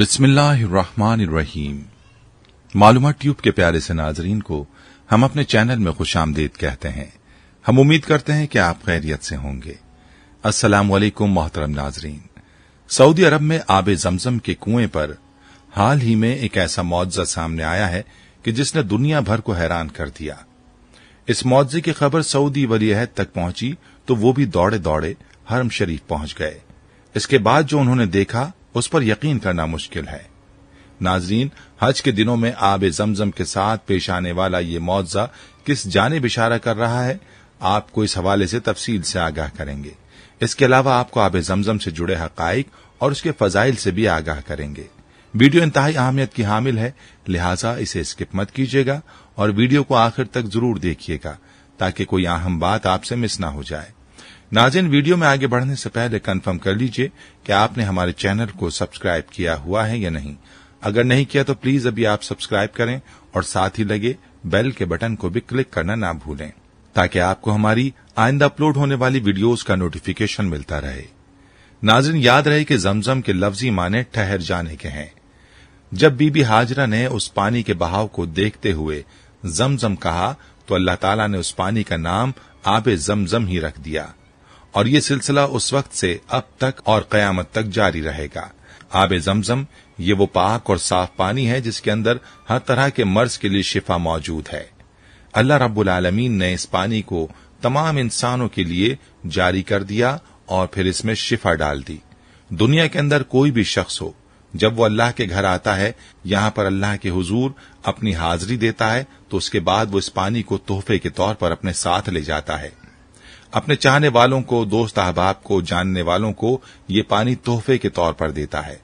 बिस्मिल्लाहिर्रहमानिर्रहीम मालूम ट्यूब के प्यारे से नाजरीन को हम अपने चैनल में खुश आमदेद कहते हैं हम उम्मीद करते हैं कि आप खैरियत से होंगे अस्सलाम वालेकुम मोहतरम नाजरीन सऊदी अरब में आब जमजम के कुएं पर हाल ही में एक ऐसा मुआवजा सामने आया है कि जिसने दुनिया भर को हैरान कर दिया इस मुआवजे की खबर सऊदी वली अहद तक पहुंची तो वो भी दौड़े दौड़े हरम शरीफ पहुंच गए इसके बाद जो उन्होंने देखा उस पर यकीन करना मुश्किल है नाजरीन हज के दिनों में आब जमजम के साथ पेश आने वाला ये मुआवजा किस जाने इशारा कर रहा है आपको इस हवाले से तफसील से आगाह करेंगे इसके अलावा आपको आब जमजम से जुड़े हकाइक और उसके फजाइल से भी आगाह करेंगे वीडियो इंतहाई अहमियत की हामिल है लिहाजा इसे स्किप मत कीजिएगा और वीडियो को आखिर तक जरूर देखिएगा ताकि कोई अहम बात आपसे मिस ना हो जाए नाजिन वीडियो में आगे बढ़ने से पहले कंफर्म कर लीजिए कि आपने हमारे चैनल को सब्सक्राइब किया हुआ है या नहीं अगर नहीं किया तो प्लीज अभी आप सब्सक्राइब करें और साथ ही लगे बेल के बटन को भी क्लिक करना ना भूलें ताकि आपको हमारी आइंदा अपलोड होने वाली वीडियोस का नोटिफिकेशन मिलता रहे नाजिन याद रहे कि जमजम के लफ्जी माने ठहर जाने के हैं जब बीबी हाजरा ने उस पानी के बहाव को देखते हुए जमजम कहा तो अल्लाह ताला ने उस पानी का नाम आबे जमजम ही रख दिया और ये सिलसिला उस वक्त से अब तक और कयामत तक जारी रहेगा आब जमजम ये वो पाक और साफ पानी है जिसके अंदर हर तरह के मर्ज के लिए शिफा मौजूद है अल्लाह रब्बुल आलमीन ने इस पानी को तमाम इंसानों के लिए जारी कर दिया और फिर इसमें शिफा डाल दी दुनिया के अंदर कोई भी शख्स हो जब वो अल्लाह के घर आता है यहाँ पर अल्लाह के हुजूर अपनी हाजिरी देता है तो उसके बाद वो इस पानी को तोहफे के तौर पर अपने साथ ले जाता है अपने चाहने वालों को दोस्त अहबाब को जानने वालों को ये पानी तोहफे के तौर पर देता है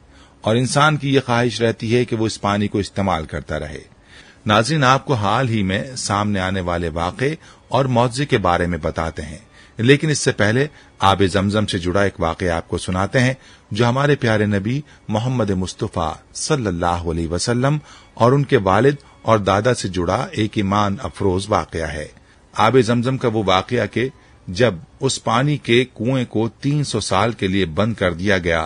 और इंसान की यह ख्वाहिश रहती है कि वो इस पानी को इस्तेमाल करता रहे नाजरीन आपको हाल ही में सामने आने वाले वाक़े और मुआवजे के बारे में बताते हैं लेकिन इससे पहले आब जमजम से जुड़ा एक वाक़ आपको सुनाते हैं जो हमारे प्यारे नबी मोहम्मद मुस्तफ़ा सल्लल्लाहु अलैहि वसल्लम और उनके वालिद और दादा से जुड़ा एक ईमान अफरोज वाक़ है आब जमजम का वो वाक़ के जब उस पानी के कुएं को 300 साल के लिए बंद कर दिया गया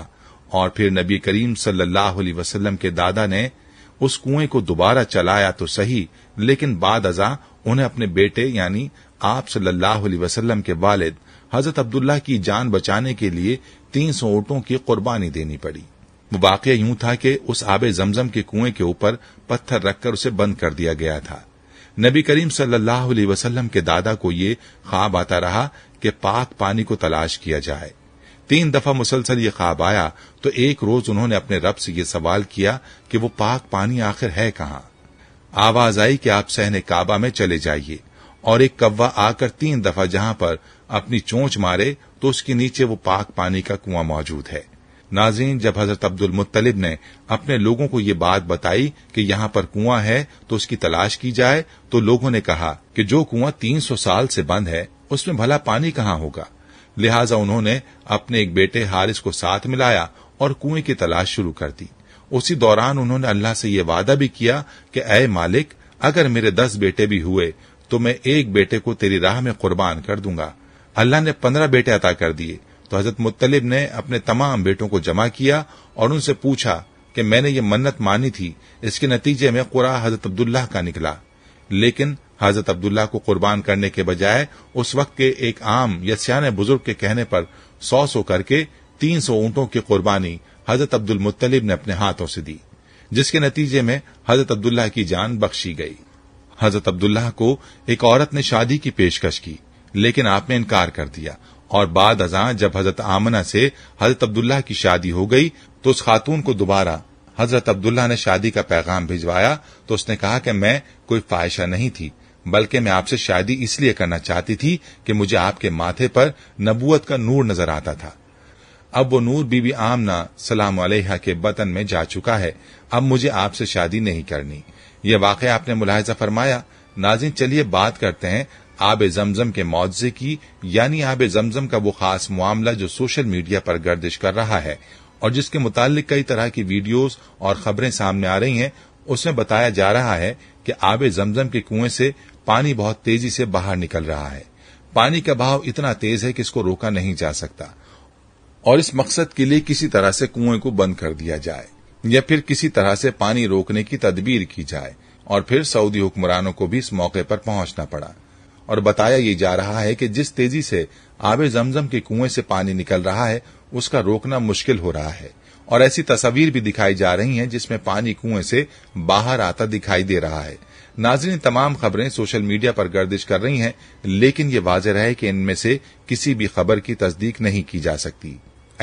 और फिर नबी करीम सल्लल्लाहु अलैहि वसल्लम के दादा ने उस कुएं को दोबारा चलाया तो सही लेकिन बाद अजा उन्हें अपने बेटे यानी आप सल्लल्लाहु अलैहि वसल्लम के वालिद हजरत अब्दुल्ला की जान बचाने के लिए तीन सौ ऊँटों की कुर्बानी देनी पड़ी वो वाक़ यूं था कि उस आब जमजम के कुएं के ऊपर पत्थर रखकर उसे बंद कर दिया गया था नबी करीम सल्लल्लाहु अलैहि वसल्लम के दादा को ये ख्वाब आता रहा कि पाक पानी को तलाश किया जाए तीन दफा मुसलसल ये ख्वाब आया तो एक रोज उन्होंने अपने रब से ये सवाल किया कि वो पाक पानी आखिर है कहाँ आवाज आई कि आप सहने काबा में चले जाइए और एक कौवा आकर तीन दफा जहां पर अपनी चोंच मारे तो उसके नीचे वो पाक पानी का कुआं मौजूद है नाजीन जब हजरत अब्दुल मुत्तलिब ने अपने लोगों को ये बात बताई कि यहाँ पर कुआं है तो उसकी तलाश की जाए तो लोगों ने कहा कि जो कुआं तीन सौ साल से बंद है उसमें भला पानी कहाँ होगा लिहाजा उन्होंने अपने एक बेटे हारिस को साथ मिलाया और कुएं की तलाश शुरू कर दी उसी दौरान उन्होंने अल्लाह से ये वादा भी किया कि अय मालिक अगर मेरे दस बेटे भी हुए तो मैं एक बेटे को तेरी राह में कुर्बान कर दूंगा अल्लाह ने पंद्रह बेटे अता कर दिए तो हजरत मुतलिब ने अपने तमाम बेटों को जमा किया और उनसे पूछा कि मैंने ये मन्नत मानी थी इसके नतीजे में कुरा हजरत अब्दुल्ला का निकला लेकिन हजरत अब्दुल्ला को कुर्बान करने के बजाय उस वक्त के एक आम या सियाने बुजुर्ग के कहने पर सौ सौ करके तीन सौ ऊंटों की कुर्बानी हजरत अब्दुल मुतलिब ने अपने हाथों से दी जिसके नतीजे में हजरत अब्दुल्ला की जान बख्शी गई हजरत अब्दुल्ला को एक औरत ने शादी की पेशकश की लेकिन आपने इनकार कर दिया और बाद अजा जब हजरत आमना से हजरत अब्दुल्ला की शादी हो गई तो उस खातून को दोबारा हजरत अब्दुल्ला ने शादी का पैगाम भिजवाया तो उसने कहा कि मैं कोई फायशा नहीं थी बल्कि मैं आपसे शादी इसलिए करना चाहती थी कि मुझे आपके माथे पर नबूत का नूर नजर आता था अब वो नूर बीबी आमना सलाम अलैहा के बतन में जा चुका है अब मुझे आपसे शादी नहीं करनी यह वाक़ आपने मुलाहजा फरमाया नाजिन चलिए बात करते हैं आब जमजम के मुआवजे की यानी आब जमजम का वो खास मामला जो सोशल मीडिया पर गर्दिश कर रहा है और जिसके मुतालिक कई तरह की वीडियोस और खबरें सामने आ रही हैं उसमें बताया जा रहा है कि आब जमजम के कुएं से पानी बहुत तेजी से बाहर निकल रहा है पानी का बहाव इतना तेज है कि इसको रोका नहीं जा सकता और इस मकसद के लिए किसी तरह से कुएं को बंद कर दिया जाए या फिर किसी तरह से पानी रोकने की तदबीर की जाए और फिर सऊदी हुक्मरानों को भी इस मौके पर पहुंचना पड़ा और बताया ये जा रहा है कि जिस तेजी से आबे जमजम के कुएं से पानी निकल रहा है उसका रोकना मुश्किल हो रहा है और ऐसी तस्वीर भी दिखाई जा रही है जिसमें पानी कुएं से बाहर आता दिखाई दे रहा है नाजरीन तमाम खबरें सोशल मीडिया पर गर्दिश कर रही हैं लेकिन ये वाजह है कि इनमें से किसी भी खबर की तस्दीक नहीं की जा सकती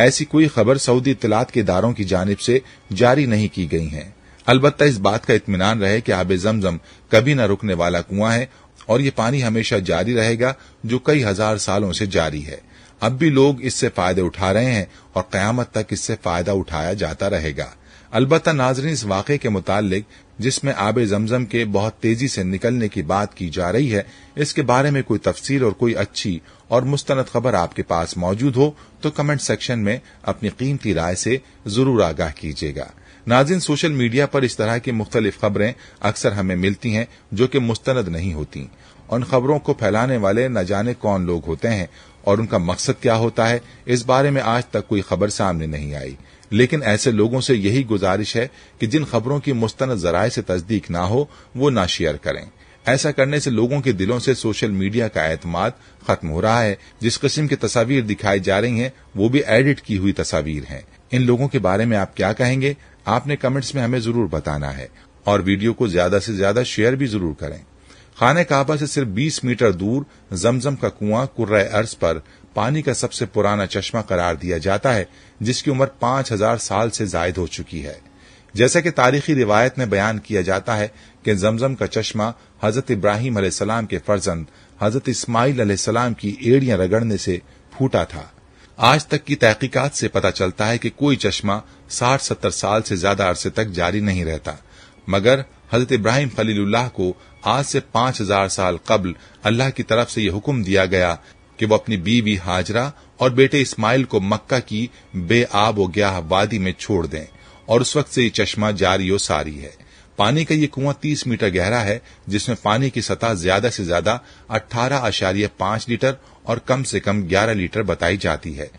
ऐसी कोई खबर सऊदी इतलात के इदारों की जानब से जारी नहीं की गई है अलबत्ता इस बात का इतमान रहे कि आबे जमजम कभी न रुकने वाला कुआं है और ये पानी हमेशा जारी रहेगा जो कई हजार सालों से जारी है अब भी लोग इससे फायदे उठा रहे हैं और क्यामत तक इससे फायदा उठाया जाता रहेगा अलबत् नाजरीन इस वाक़े के मुतालिक जिसमें आब जमजम के बहुत तेजी से निकलने की बात की जा रही है इसके बारे में कोई तफसील और कोई अच्छी और मुस्तंद खबर आपके पास मौजूद हो तो कमेंट सेक्शन में अपनी कीमती राय से जरूर आगाह कीजिएगा नाजिन सोशल मीडिया पर इस तरह की मुख्तलिफ खबरें अक्सर हमें मिलती हैं जो कि मुस्तंद नहीं होती उन खबरों को फैलाने वाले न जाने कौन लोग होते हैं और उनका मकसद क्या होता है इस बारे में आज तक कोई खबर सामने नहीं आई लेकिन ऐसे लोगों से यही गुजारिश है कि जिन खबरों की मुस्तंद जराये से तस्दीक ना हो वो ना शेयर करें ऐसा करने से लोगों के दिलों से सोशल मीडिया का एतमाद खत्म हो रहा है जिस किस्म की तस्वीर दिखाई जा रही हैं वो भी एडिट की हुई तस्वीर हैं इन लोगों के बारे में आप क्या कहेंगे आपने कमेंट्स में हमें जरूर बताना है और वीडियो को ज्यादा से ज्यादा शेयर भी जरूर करें खाने काबा से सिर्फ 20 मीटर दूर जमजम का कुआं कुर्र अर्ज पर पानी का सबसे पुराना चश्मा करार दिया जाता है जिसकी उम्र 5000 साल से जायद हो चुकी है जैसा कि तारीखी रिवायत में बयान किया जाता है कि जमजम का चश्मा हजरत इब्राहिम के फर्जंद हजरत इस्माइल सलाम की एड़ियां रगड़ने से फूटा था आज तक की तहकीकात से पता चलता है कि कोई चश्मा साठ सत्तर साल से ज्यादा अरसे तक जारी नहीं रहता मगर हजरत इब्राहिम खलीलुल्लाह को आज से पांच हजार साल कबल अल्लाह की तरफ से यह हुक्म दिया गया कि वो अपनी बीवी हाजरा और बेटे इस्माइल को मक्का की बेआब व ग्याह वादी में छोड़ दें और उस वक्त से ये चश्मा जारी और सारी है पानी का ये कुआं 30 मीटर गहरा है जिसमें पानी की सतह ज्यादा से ज्यादा अट्ठारह आशार्य पांच लीटर और कम से कम 11 लीटर बताई जाती है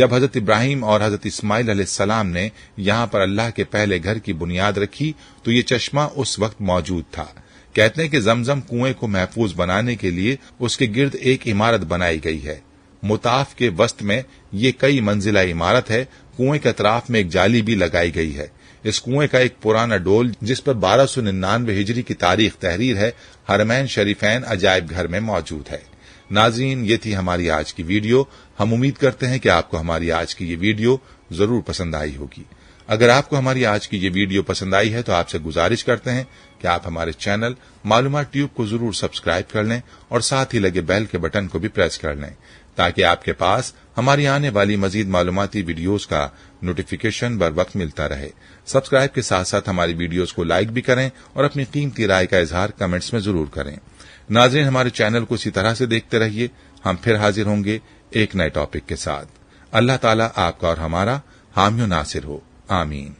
जब हजरत इब्राहिम और हजरत इस्माइल सलाम ने यहाँ पर अल्लाह के पहले घर की बुनियाद रखी तो ये चश्मा उस वक्त मौजूद था कहते हैं कि जमजम कुएं को महफूज बनाने के लिए उसके गिर्द एक इमारत बनाई गई है मुताफ के वस्त में ये कई मंजिला इमारत है कुएं के अतराफ में एक जाली भी लगाई गई है इस कुएं का एक पुराना डोल जिस पर बारह सौ निन्यानवे हिजरी की तारीख तहरीर है हरमैन शरीफैन अजायब घर में मौजूद है नाजीन ये थी हमारी आज की वीडियो हम उम्मीद करते हैं कि आपको हमारी आज की ये वीडियो जरूर पसंद आई होगी अगर आपको हमारी आज की ये वीडियो पसंद आई है तो आपसे गुजारिश करते हैं कि आप हमारे चैनल मालूमा ट्यूब को जरूर सब्सक्राइब कर लें और साथ ही लगे बेल के बटन को भी प्रेस कर लें ताकि आपके पास हमारी आने वाली मजीद मालूमती वीडियोस का नोटिफिकेशन बर वक्त मिलता रहे सब्सक्राइब के साथ साथ हमारी वीडियोस को लाइक भी करें और अपनी कीमती राय का इजहार कमेंट्स में जरूर करें नाजरीन हमारे चैनल को इसी तरह से देखते रहिए हम फिर हाजिर होंगे एक नए टॉपिक के साथ अल्लाह ताला आपका और हमारा हामियो नासिर हो आमीन